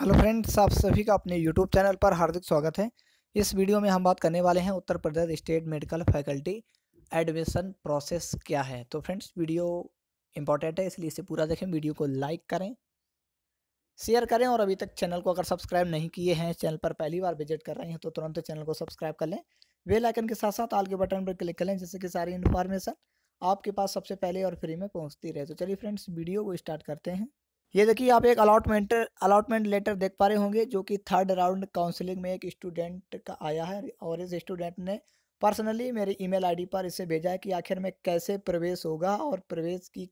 hello friends आप सभी का अपने यूट्यूब चैनल पर हार्दिक स्वागत है इस वीडियो में हम बात करने वाले हैं Uttar Pradesh state medical faculty admission process क्या है तो फ्रेंड्स वीडियो इंपॉर्टेंट है इसलिए इसे पूरा देखें वीडियो को लाइक करें शेयर करें और अभी तक चैनल को अगर सब्सक्राइब नहीं किए हैं चैनल पर पहली बार विजिट कर रहे हैं तो तुरंत चैनल को सब्सक्राइब कर लें वेलाइकन के साथ साथ आल के बटन पर क्लिक कर लें जिससे कि सारी इन्फॉर्मेशन आपके पास सबसे पहले और फ्री में पहुँचती रहे तो चलिए फ्रेंड्स वीडियो को स्टार्ट करते हैं ये देखिए आप एक अलाटमेंट अलाटमेंट लेटर देख पा रहे होंगे जो कि थर्ड राउंड काउंसलिंग में एक स्टूडेंट का आया है और इस स्टूडेंट ने पर्सनली मेरी ईमेल आईडी पर इसे भेजा है कि आखिर में कैसे प्रवेश होगा और प्रवेश की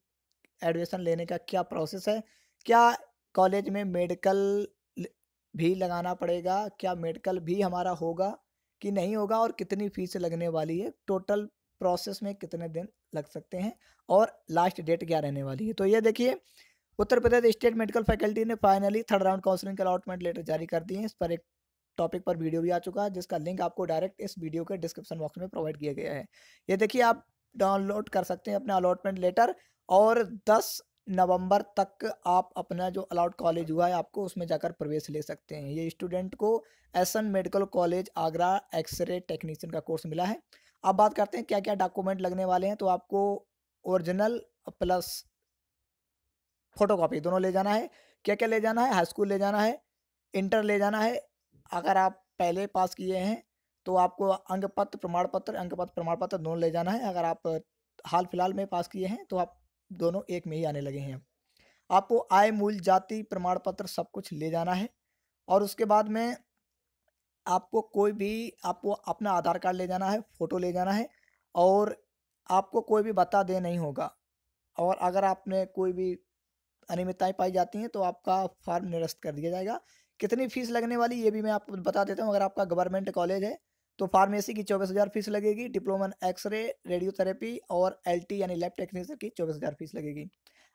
एडमिशन लेने का क्या प्रोसेस है क्या कॉलेज में मेडिकल भी लगाना पड़ेगा क्या मेडिकल भी हमारा होगा कि नहीं होगा और कितनी फीस लगने वाली है टोटल प्रोसेस में कितने दिन लग सकते हैं और लास्ट डेट क्या रहने वाली है तो ये देखिए Uttar Pradesh state medical faculty ने फाइनली थर्ड राउंड काउंसलिंग के अलॉटमेंट लेटर जारी कर दिए हैं इस पर एक टॉपिक पर वीडियो भी आ चुका है जिसका लिंक आपको डायरेक्ट इस वीडियो के डिस्क्रिप्शन बॉक्स में प्रोवाइड किया गया है ये देखिए आप डाउनलोड कर सकते हैं अपना अलॉटमेंट लेटर और दस नवंबर तक आप अपना जो अलाउड कॉलेज हुआ है आपको उसमें जाकर प्रवेश ले सकते हैं ये स्टूडेंट को S medical college Agra x ray technician का कोर्स मिला है अब बात करते हैं क्या क्या डॉक्यूमेंट लगने वाले हैं तो आपको ओरिजिनल प्लस फोटोकॉपी दोनों ले जाना है क्या क्या ले जाना है हाई स्कूल ले जाना है इंटर ले जाना है अगर आप पहले पास किए हैं तो आपको अंग पत्र प्रमाण पत्र अंग पत्र प्रमाण पत्र दोनों ले जाना है अगर आप हाल फिलहाल में पास किए हैं तो आप दोनों एक में ही आने लगे हैं आपको आय मूल जाति प्रमाण पत्र सब कुछ ले जाना है और उसके बाद में आपको कोई भी आपको अपना आधार कार्ड ले जाना है फ़ोटो ले जाना है और आपको कोई भी बता दे नहीं होगा और अगर आपने कोई भी अनियमितताएँ पाई जाती हैं तो आपका फॉर्म निरस्त कर दिया जाएगा कितनी फीस लगने वाली ये भी मैं आपको बता देता हूँ अगर आपका गवर्नमेंट कॉलेज है तो फार्मेसी की चौबीस हज़ार फीस लगेगी डिप्लोमा एक्सरे रेडियोथेरेपी और एलटी यानी लैब टेक्नीशियन की चौबीस हज़ार फीस लगेगी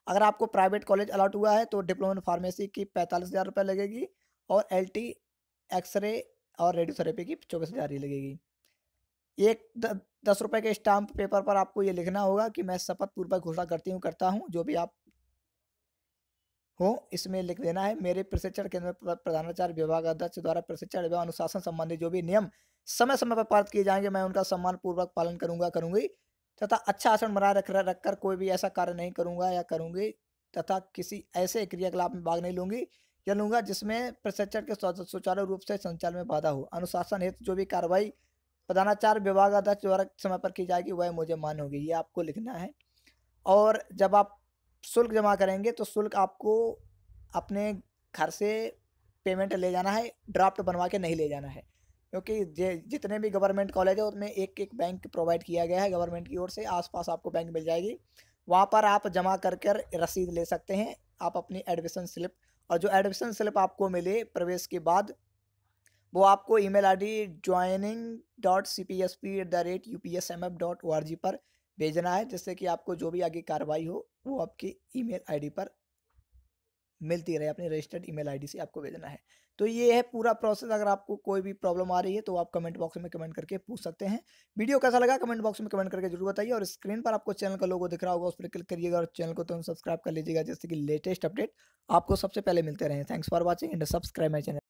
अगर आपको प्राइवेट कॉलेज अलाट हुआ है तो डिप्लोमा फार्मेसी की पैंतालीस हज़ार रुपये लगेगी और एलटी एक्सरे और रेडियोथेरेपी की चौबीस हज़ार ही लगेगी एक द, दस रुपये के स्टाम्प पेपर पर आपको ये लिखना होगा कि मैं शपथ पूर्वक घोषणा करती हूँ करता हूँ जो भी आप हूँ इसमें लिख देना है मेरे प्रशिक्षण केंद्र में प्रधानाचार्य विभाग अध्यक्ष द्वारा प्रशिक्षण एवं अनुशासन संबंधी जो भी नियम समय समय पर पारित किए जाएंगे मैं उनका सम्मान पूर्वक पालन करूंगा करूंगी तथा अच्छा आचरण बनाए रख रखकर कोई भी ऐसा कार्य नहीं करूंगा या करूंगी तथा किसी ऐसे क्रियाकलाप में भाग नहीं लूंगी या लूंगा जिसमें प्रशिक्षण के सुचारू रूप से संचालन में बाधा हो अनुशासन हेतु जो भी कार्रवाई प्रधानाचार्य विभाग अध्यक्ष द्वारा समय पर की जाएगी वह मुझे मान होगी ये आपको लिखना है और जब आप शुल्क जमा करेंगे तो शुल्क आपको अपने घर से पेमेंट ले जाना है ड्राफ्ट बनवा के नहीं ले जाना है क्योंकि जितने भी गवर्नमेंट कॉलेज है उसमें एक एक बैंक प्रोवाइड किया गया है गवर्नमेंट की ओर से आसपास आपको बैंक मिल जाएगी वहाँ पर आप जमा कर कर रसीद ले सकते हैं आप अपनी एडमिशन स्लिप और जो एडमिशन स्लिप आपको मिले प्रवेश के बाद वो आपको email ID joining dot C P S P at the rate U P S M F dot O R G पर भेजना है जिससे कि आपको जो भी आगे कार्रवाई हो वो आपकी ईमेल आईडी पर मिलती रहे अपने रजिस्टर्ड ईमेल आईडी से आपको भेजना है तो ये है पूरा प्रोसेस अगर आपको कोई भी प्रॉब्लम आ रही है तो आप कमेंट बॉक्स में कमेंट करके पूछ सकते हैं वीडियो कैसा लगा कमेंट बॉक्स में कमेंट करके जरूर बताइए और स्क्रीन पर आपको चैनल का लोगो दिख रहा होगा उस पर क्लिक करिएगा और चैनल को तुरंत सब्सक्राइब कर लीजिएगा जैसे कि लेटेस्ट अपडेट आपको सबसे पहले मिलते रहे thanks for watching and subscribe my channel